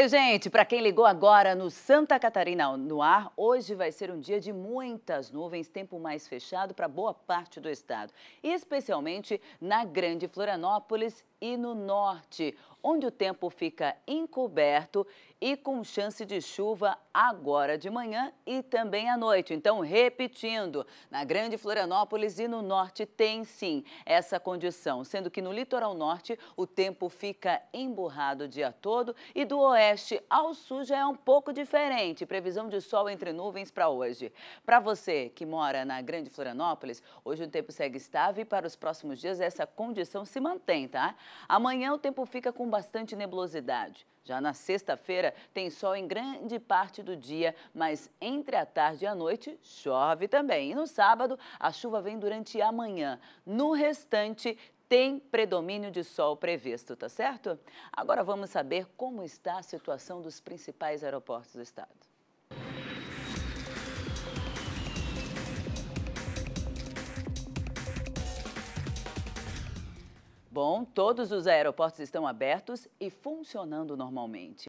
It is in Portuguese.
Oi, gente. Para quem ligou agora no Santa Catarina no ar, hoje vai ser um dia de muitas nuvens, tempo mais fechado para boa parte do estado, especialmente na Grande Florianópolis e no norte, onde o tempo fica encoberto e com chance de chuva agora de manhã e também à noite. Então, repetindo, na Grande Florianópolis e no norte tem sim essa condição, sendo que no litoral norte o tempo fica emburrado o dia todo e do oeste ao sul já é um pouco diferente. Previsão de sol entre nuvens para hoje. Para você que mora na Grande Florianópolis, hoje o tempo segue estável e para os próximos dias essa condição se mantém, tá? Amanhã o tempo fica com bastante nebulosidade. Já na sexta-feira tem sol em grande parte do dia, mas entre a tarde e a noite chove também. E no sábado a chuva vem durante a manhã. No restante tem predomínio de sol previsto, tá certo? Agora vamos saber como está a situação dos principais aeroportos do estado. bom, todos os aeroportos estão abertos e funcionando normalmente.